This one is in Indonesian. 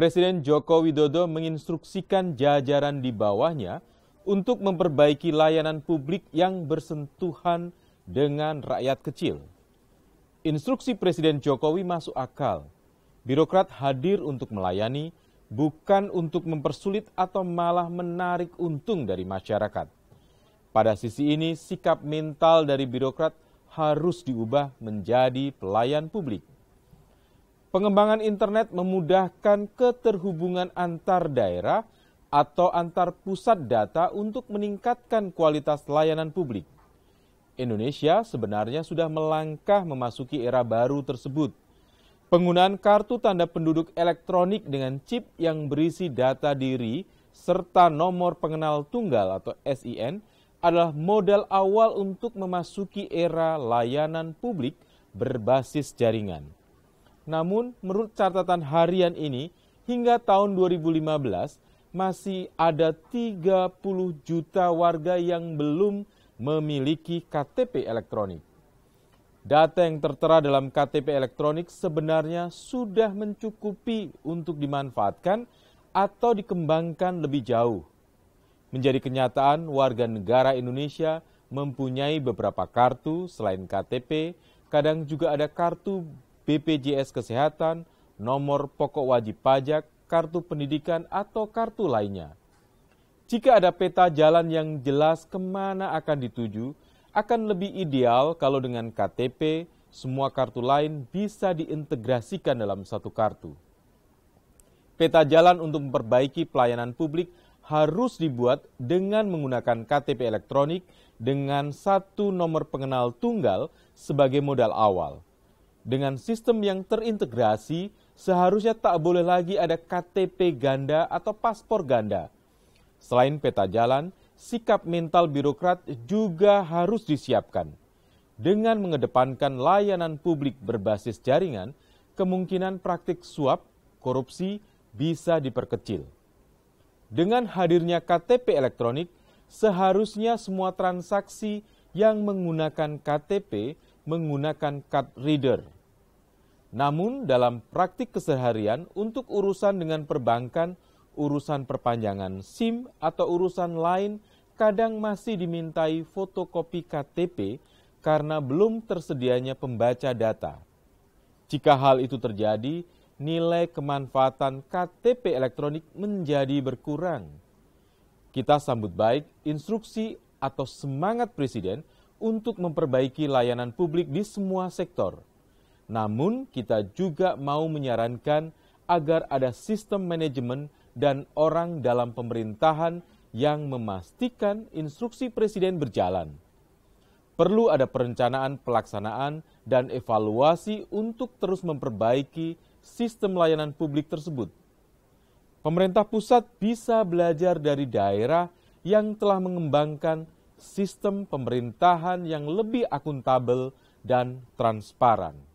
Presiden Joko Widodo menginstruksikan jajaran di bawahnya untuk memperbaiki layanan publik yang bersentuhan dengan rakyat kecil. Instruksi Presiden Jokowi masuk akal. Birokrat hadir untuk melayani, bukan untuk mempersulit atau malah menarik untung dari masyarakat. Pada sisi ini, sikap mental dari birokrat harus diubah menjadi pelayan publik. Pengembangan internet memudahkan keterhubungan antar daerah atau antar pusat data untuk meningkatkan kualitas layanan publik. Indonesia sebenarnya sudah melangkah memasuki era baru tersebut. Penggunaan kartu tanda penduduk elektronik dengan chip yang berisi data diri serta nomor pengenal tunggal atau SIN adalah modal awal untuk memasuki era layanan publik berbasis jaringan. Namun, menurut catatan harian ini, hingga tahun 2015 masih ada 30 juta warga yang belum memiliki KTP elektronik. Data yang tertera dalam KTP elektronik sebenarnya sudah mencukupi untuk dimanfaatkan atau dikembangkan lebih jauh. Menjadi kenyataan, warga negara Indonesia mempunyai beberapa kartu selain KTP, kadang juga ada kartu BPJS Kesehatan, nomor pokok wajib pajak, kartu pendidikan, atau kartu lainnya. Jika ada peta jalan yang jelas kemana akan dituju, akan lebih ideal kalau dengan KTP, semua kartu lain bisa diintegrasikan dalam satu kartu. Peta jalan untuk memperbaiki pelayanan publik harus dibuat dengan menggunakan KTP elektronik dengan satu nomor pengenal tunggal sebagai modal awal. Dengan sistem yang terintegrasi, seharusnya tak boleh lagi ada KTP ganda atau paspor ganda. Selain peta jalan, sikap mental birokrat juga harus disiapkan. Dengan mengedepankan layanan publik berbasis jaringan, kemungkinan praktik suap, korupsi bisa diperkecil. Dengan hadirnya KTP elektronik, seharusnya semua transaksi yang menggunakan KTP menggunakan card reader. Namun dalam praktik keseharian untuk urusan dengan perbankan, urusan perpanjangan SIM atau urusan lain kadang masih dimintai fotokopi KTP karena belum tersedianya pembaca data. Jika hal itu terjadi, nilai kemanfaatan KTP elektronik menjadi berkurang. Kita sambut baik instruksi atau semangat Presiden untuk memperbaiki layanan publik di semua sektor – namun, kita juga mau menyarankan agar ada sistem manajemen dan orang dalam pemerintahan yang memastikan instruksi presiden berjalan. Perlu ada perencanaan pelaksanaan dan evaluasi untuk terus memperbaiki sistem layanan publik tersebut. Pemerintah pusat bisa belajar dari daerah yang telah mengembangkan sistem pemerintahan yang lebih akuntabel dan transparan.